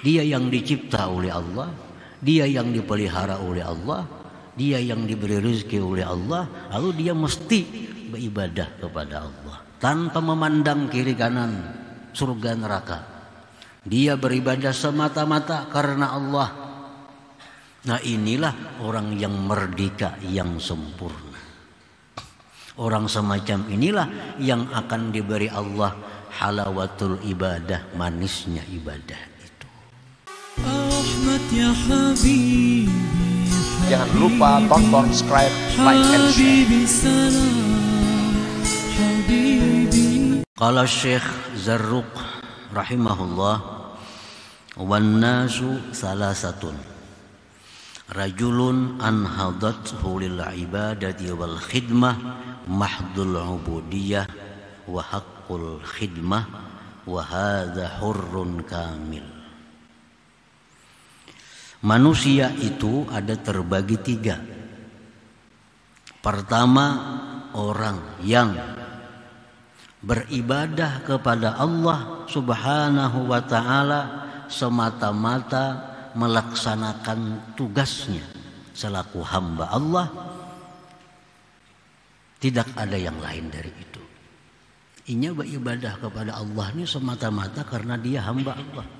Dia yang dicipta oleh Allah, dia yang dipelihara oleh Allah, dia yang diberi rezeki oleh Allah, lalu dia mesti beribadah kepada Allah tanpa memandang kiri kanan, surga neraka. Dia beribadah semata-mata karena Allah. Nah, inilah orang yang merdeka yang sempurna. Orang semacam inilah yang akan diberi Allah halawatul ibadah, manisnya ibadah. Ya Jangan lupa tonton, subscribe, like, and share. Kalau Syekh Zarruq rahimahullah wan nasu salasatun rajulun anhadat hulil ibadati wal khidmah mahdul ubudiyah wa haqqul khidmah wa hadha hurrun kamil Manusia itu ada terbagi tiga. Pertama, orang yang beribadah kepada Allah Subhanahu wa Ta'ala semata-mata melaksanakan tugasnya selaku hamba Allah. Tidak ada yang lain dari itu. Inya beribadah kepada Allah ini semata-mata karena dia hamba Allah.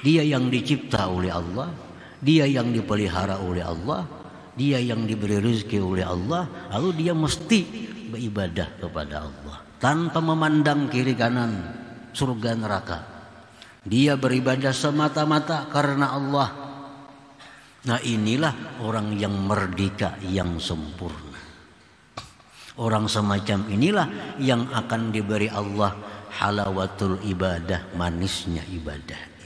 Dia yang dicipta oleh Allah, dia yang dipelihara oleh Allah, dia yang diberi rezeki oleh Allah, lalu dia mesti beribadah kepada Allah tanpa memandang kiri kanan, surga neraka. Dia beribadah semata-mata karena Allah. Nah, inilah orang yang merdeka yang sempurna. Orang semacam inilah yang akan diberi Allah halawatul ibadah, manisnya ibadah.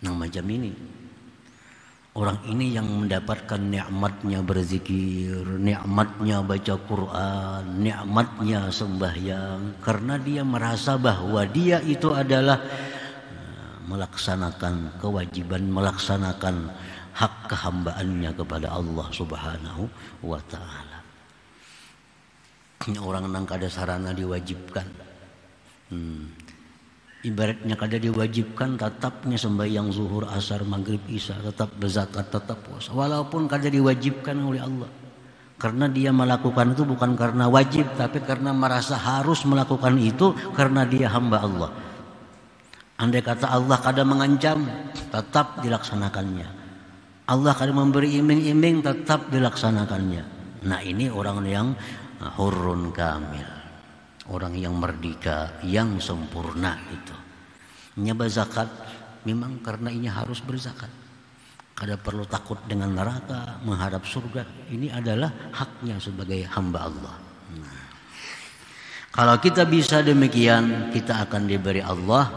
Nah macam ini. Orang ini yang mendapatkan nikmatnya berzikir, nikmatnya baca Quran, nikmatnya sembahyang karena dia merasa bahwa dia itu adalah eh, melaksanakan kewajiban, melaksanakan hak kehambaannya kepada Allah Subhanahu wa taala. Orang nang kada sarana diwajibkan. Hmm. Ibaratnya kada diwajibkan tetapnya sembahyang zuhur, asar, maghrib, isya, tetap berzakat, tetap puasa. Walaupun kada diwajibkan oleh Allah. Karena dia melakukan itu bukan karena wajib, tapi karena merasa harus melakukan itu karena dia hamba Allah. Andai kata Allah kada mengancam, tetap dilaksanakannya. Allah kada memberi iming-iming, tetap dilaksanakannya. Nah ini orang yang ah, hurun kamil orang yang merdeka, yang sempurna itu. Nyaba zakat memang karena ini harus berzakat. Kada perlu takut dengan neraka, menghadap surga. Ini adalah haknya sebagai hamba Allah. Nah. kalau kita bisa demikian, kita akan diberi Allah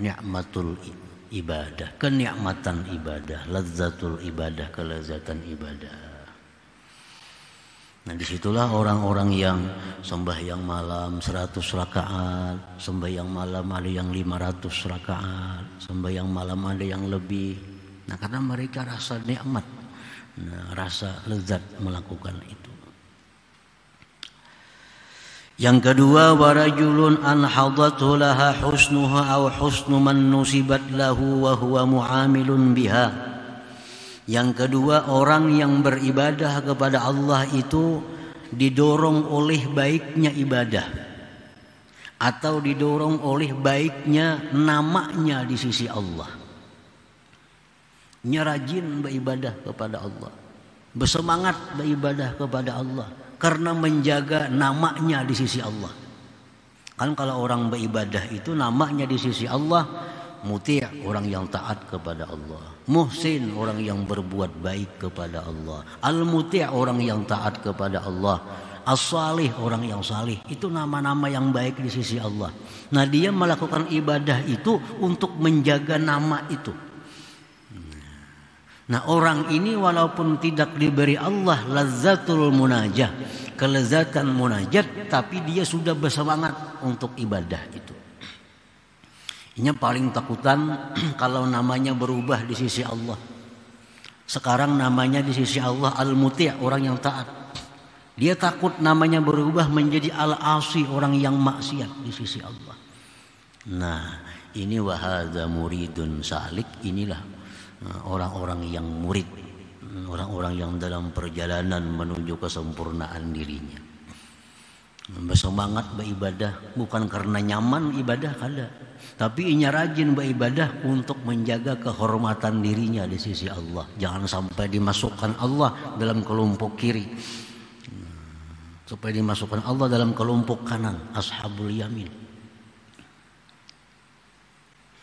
nikmatul ibadah, kenikmatan ibadah, lazzatul ibadah, kelezatan ibadah. Nah disitulah orang-orang yang sembahyang malam seratus rakaat, sembahyang malam ada yang lima ratus rakaat, sembahyang malam ada yang lebih. Nah karena mereka rasa nikmat, nah, rasa lezat melakukan itu. Yang kedua warajulun an hadathu laha husnuha aw husnu man nusibat lahu wa huwa muamilun biha. Yang kedua, orang yang beribadah kepada Allah itu didorong oleh baiknya ibadah atau didorong oleh baiknya namanya di sisi Allah. Nyerajin beribadah kepada Allah. Bersemangat beribadah kepada Allah karena menjaga namanya di sisi Allah. Kan kalau orang beribadah itu namanya di sisi Allah muti' orang yang taat kepada Allah muhsin orang yang berbuat baik kepada Allah al muti' orang yang taat kepada Allah as-salih orang yang salih itu nama-nama yang baik di sisi Allah nah dia melakukan ibadah itu untuk menjaga nama itu Nah orang ini walaupun tidak diberi Allah lazzatul munajah Kelezatan munajat Tapi dia sudah bersemangat untuk ibadah itu ini paling takutan kalau namanya berubah di sisi Allah. Sekarang namanya di sisi Allah al-muti' orang yang taat. Dia takut namanya berubah menjadi al-asi orang yang maksiat di sisi Allah. Nah, ini wahada muridun salik inilah eh, orang-orang yang murid, hmm, orang-orang yang dalam perjalanan menuju kesempurnaan dirinya. Bersemangat beribadah bukan karena nyaman ibadah kada, tapi inya rajin beribadah untuk menjaga kehormatan dirinya di sisi Allah. Jangan sampai dimasukkan Allah dalam kelompok kiri. Hmm, supaya dimasukkan Allah dalam kelompok kanan. Ashabul yamin.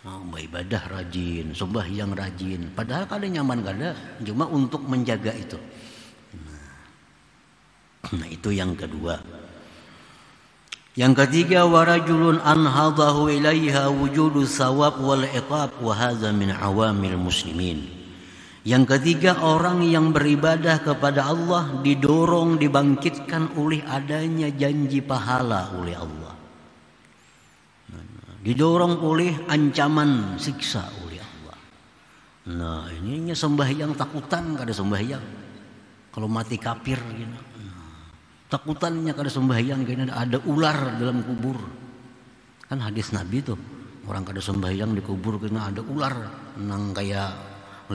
Oh, beribadah rajin, sembah yang rajin. Padahal kadang nyaman kada, cuma untuk menjaga itu. Nah, nah itu yang kedua. Yang ketiga warajulun anhadahu ilaiha wujudu sawab wal iqab wa hadza min awamil muslimin. Yang ketiga orang yang beribadah kepada Allah didorong dibangkitkan oleh adanya janji pahala oleh Allah. Didorong oleh ancaman siksa oleh Allah. Nah, ininya sembahyang takutan kada sembahyang. Kalau mati kafir gitu. Takutannya kada sembahyang kena ada ular dalam kubur. Kan hadis Nabi tuh orang kada sembahyang di kubur kena ada ular nang kayak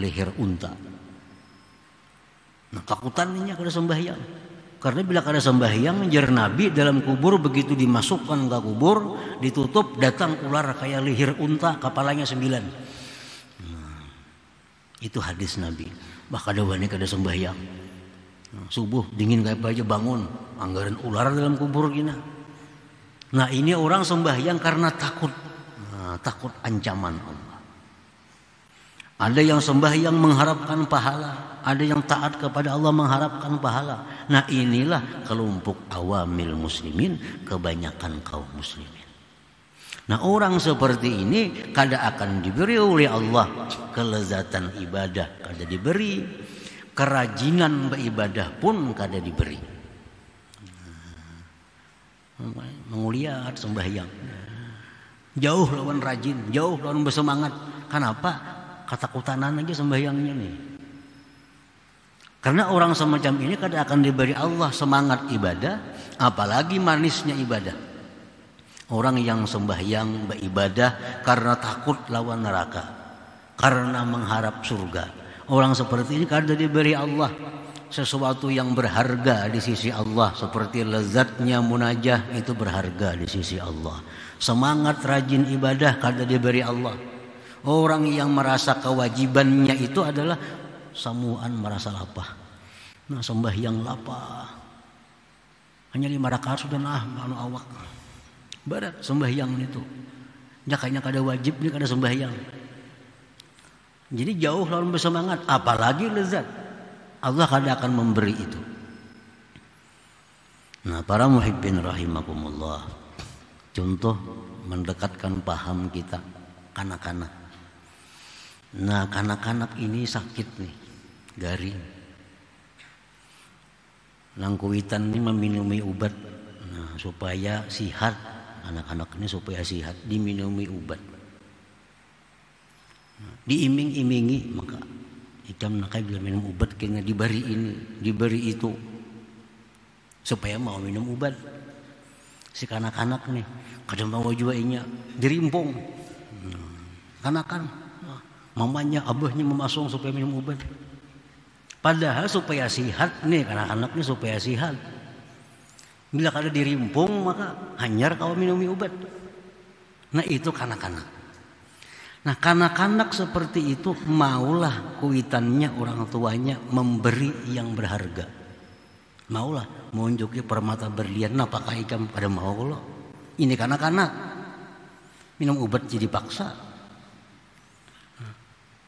leher unta. Nah, takutannya kada sembahyang. Karena bila kada sembahyang jar Nabi dalam kubur begitu dimasukkan ke kubur ditutup datang ular kayak leher unta kepalanya sembilan. Nah, itu hadis Nabi. bahkan ada wanita kada sembahyang subuh dingin kayak aja bangun anggaran ular dalam kubur gina nah ini orang sembahyang karena takut nah, takut ancaman Allah ada yang sembahyang mengharapkan pahala ada yang taat kepada Allah mengharapkan pahala nah inilah kelompok awamil muslimin kebanyakan kaum muslimin Nah orang seperti ini kada akan diberi oleh Allah kelezatan ibadah kada diberi kerajinan beribadah pun kada diberi. Menguliat sembahyang. Jauh lawan rajin, jauh lawan bersemangat. Kenapa? Ketakutanan aja sembahyangnya nih. Karena orang semacam ini kada akan diberi Allah semangat ibadah, apalagi manisnya ibadah. Orang yang sembahyang beribadah karena takut lawan neraka, karena mengharap surga, Orang seperti ini karena diberi Allah sesuatu yang berharga di sisi Allah seperti lezatnya munajah itu berharga di sisi Allah. Semangat rajin ibadah karena diberi Allah. Orang yang merasa kewajibannya itu adalah samuan merasa lapar. Nah, sembahyang lapar. Hanya lima rakaat sudah nah anu awak. berat sembahyang itu. Nyakanya kada wajib ni kada sembahyang. Jadi jauh lawan bersemangat, apalagi lezat. Allah kadang akan memberi itu. Nah, para muhibbin rahimakumullah. Contoh mendekatkan paham kita kanak-kanak. Nah, kanak-kanak ini sakit nih, garing. Langkuitan ini meminumi obat nah, supaya sihat. Anak-anak ini supaya sihat, diminumi obat diiming-imingi maka hitam nakai bila minum ubat kena diberi ini diberi itu supaya mau minum ubat si kanak-kanak nih kadang bawa juga inya dirimpong hmm. kanakan ah, mamanya abahnya memasung supaya minum ubat padahal supaya sihat nih kanak-kanak nih supaya sihat bila kada dirimpung maka hanyar kau minum ubat nah itu kanak-kanak Nah kanak-kanak seperti itu maulah kuitannya orang tuanya memberi yang berharga. Maulah menunjuki permata berlian apakah ikam pada mau ini kanak-kanak minum obat jadi paksa.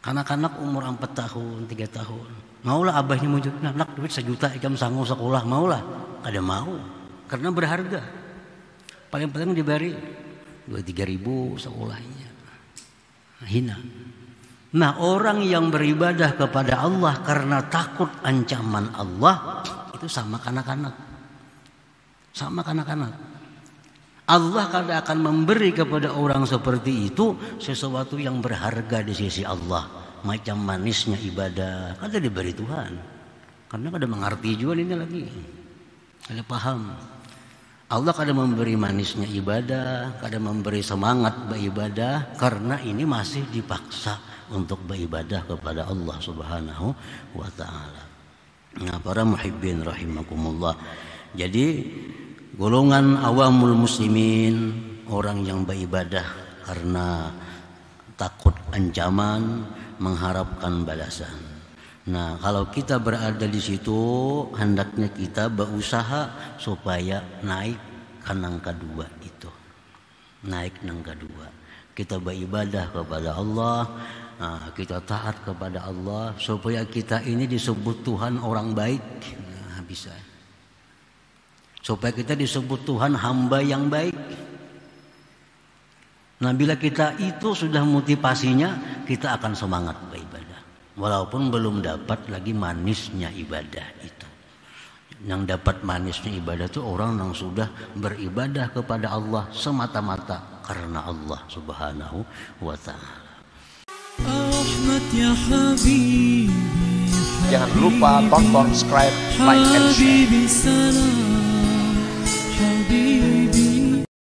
Kanak-kanak umur 4 tahun, 3 tahun. Maulah abahnya muncul, anak nak duit sejuta ikam sanggup sekolah, maulah. Ada mau, karena berharga. Paling-paling diberi 2-3 ribu sekolahnya hina. Nah orang yang beribadah kepada Allah karena takut ancaman Allah itu sama kanak-kanak. Sama kanak-kanak. Allah kada akan memberi kepada orang seperti itu sesuatu yang berharga di sisi Allah. Macam manisnya ibadah. kada diberi Tuhan. Karena kada mengerti juga ini lagi. kada paham. Allah kadang memberi manisnya ibadah, kadang memberi semangat beribadah karena ini masih dipaksa untuk beribadah kepada Allah Subhanahu wa taala. Nah, para muhibbin rahimakumullah. Jadi golongan awamul muslimin, orang yang beribadah karena takut ancaman, mengharapkan balasan. Nah, kalau kita berada di situ, hendaknya kita berusaha supaya naik kanang kedua itu. Naik nang kedua. Kita beribadah kepada Allah, nah, kita taat kepada Allah supaya kita ini disebut Tuhan orang baik. Nah, bisa. Supaya kita disebut Tuhan hamba yang baik. Nah, bila kita itu sudah motivasinya, kita akan semangat walaupun belum dapat lagi manisnya ibadah itu yang dapat manisnya ibadah itu orang yang sudah beribadah kepada Allah semata-mata karena Allah subhanahu wa ta'ala ya Jangan lupa tonton, subscribe, like, and share.